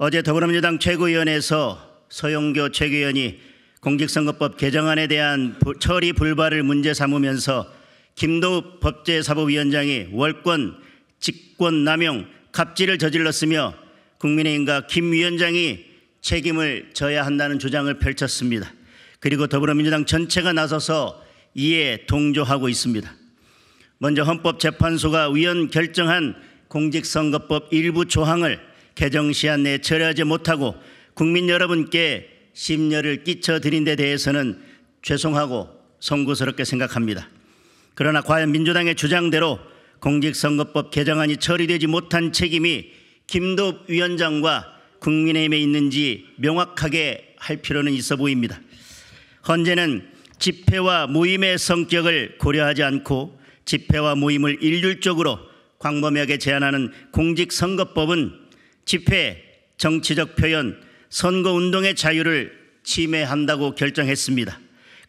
어제 더불어민주당 최고위원회에서 서영교 최고위원이 공직선거법 개정안에 대한 처리 불발을 문제 삼으면서 김도읍 법제사법위원장이 월권, 직권 남용, 갑질을 저질렀으며 국민의힘과 김 위원장이 책임을 져야 한다는 주장을 펼쳤습니다. 그리고 더불어민주당 전체가 나서서 이에 동조하고 있습니다. 먼저 헌법재판소가 위원 결정한 공직선거법 일부 조항을 개정 시한 내에 처리하지 못하고 국민 여러분께 심려를 끼쳐드린 데 대해서는 죄송하고 송구스럽게 생각합니다. 그러나 과연 민주당의 주장대로 공직선거법 개정안이 처리되지 못한 책임이 김도읍 위원장과 국민의힘에 있는지 명확하게 할 필요는 있어 보입니다. 헌재는 집회와 모임의 성격을 고려하지 않고 집회와 모임을 일률적으로 광범위하게 제한하는 공직선거법은 집회, 정치적 표현, 선거 운동의 자유를 침해한다고 결정했습니다.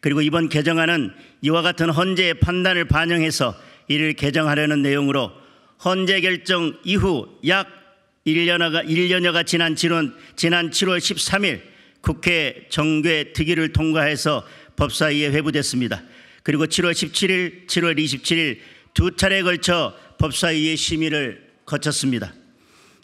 그리고 이번 개정안은 이와 같은 헌재의 판단을 반영해서 이를 개정하려는 내용으로 헌재 결정 이후 약 1년여가, 1년여가 지난, 지난, 지난 7월 13일 국회 정계 특위를 통과해서 법사위에 회부됐습니다. 그리고 7월 17일, 7월 27일 두 차례에 걸쳐 법사위의 심의를 거쳤습니다.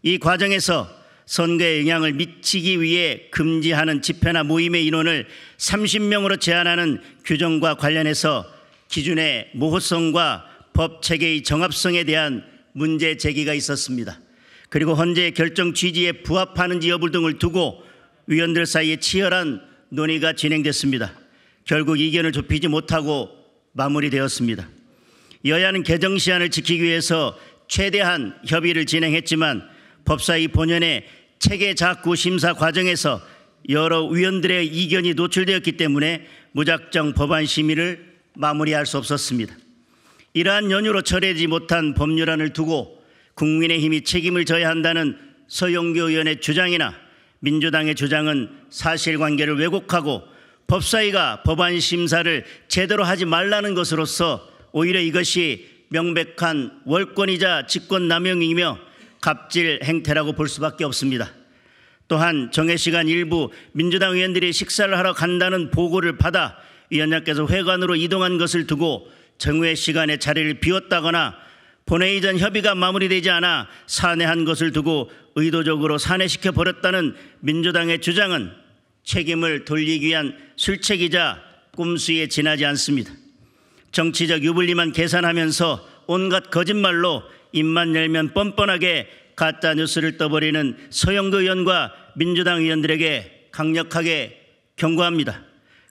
이 과정에서 선거에 영향을 미치기 위해 금지하는 집회나 모임의 인원을 30명으로 제한하는 규정과 관련해서 기준의 모호성과 법 체계의 정합성에 대한 문제 제기가 있었습니다. 그리고 헌재 결정 취지에 부합하는지 여부 등을 두고 위원들 사이에 치열한 논의가 진행됐습니다. 결국 이견을 좁히지 못하고 마무리되었습니다. 여야는 개정 시한을 지키기 위해서 최대한 협의를 진행했지만 법사위 본연의 체계 작구 심사 과정에서 여러 위원들의 이견이 노출되었기 때문에 무작정 법안 심의를 마무리할 수 없었습니다. 이러한 연유로 처리하지 못한 법률안을 두고 국민의힘이 책임을 져야 한다는 서영교 의원의 주장이나 민주당의 주장은 사실관계를 왜곡하고 법사위가 법안 심사를 제대로 하지 말라는 것으로서 오히려 이것이 명백한 월권이자 직권남용이며 갑질 행태라고 볼 수밖에 없습니다. 또한 정해 시간 일부 민주당 의원들이 식사를 하러 간다는 보고를 받아 위원장께서 회관으로 이동한 것을 두고 정회 시간에 자리를 비웠다거나 본회의 전 협의가 마무리되지 않아 산해한 것을 두고 의도적으로 산해시켜 버렸다는 민주당의 주장은 책임을 돌리기 위한 술책이자 꼼수에 지나지 않습니다. 정치적 유불리만 계산하면서 온갖 거짓말로 입만 열면 뻔뻔하게 가짜 뉴스를 떠버리는 서영도 의원과 민주당 의원들에게 강력하게 경고합니다.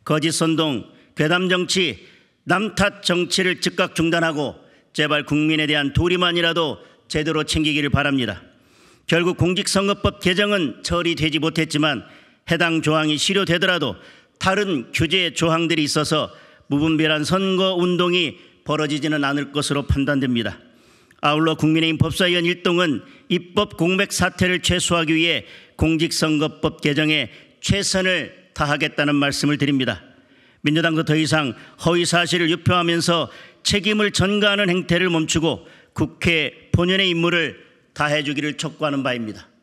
거짓 선동, 괴담 정치, 남탓 정치를 즉각 중단하고 제발 국민에 대한 도리만이라도 제대로 챙기기를 바랍니다. 결국 공직선거법 개정은 처리되지 못했지만 해당 조항이 실효되더라도 다른 규제 조항들이 있어서 무분별한 선거 운동이 벌어지지는 않을 것으로 판단됩니다. 아울러 국민의힘 법사위원 일동은 입법 공백 사태를 최소화하기 위해 공직선거법 개정에 최선을 다하겠다는 말씀을 드립니다. 민주당도 더 이상 허위 사실을 유포하면서 책임을 전가하는 행태를 멈추고 국회 본연의 임무를 다해주기를 촉구하는 바입니다.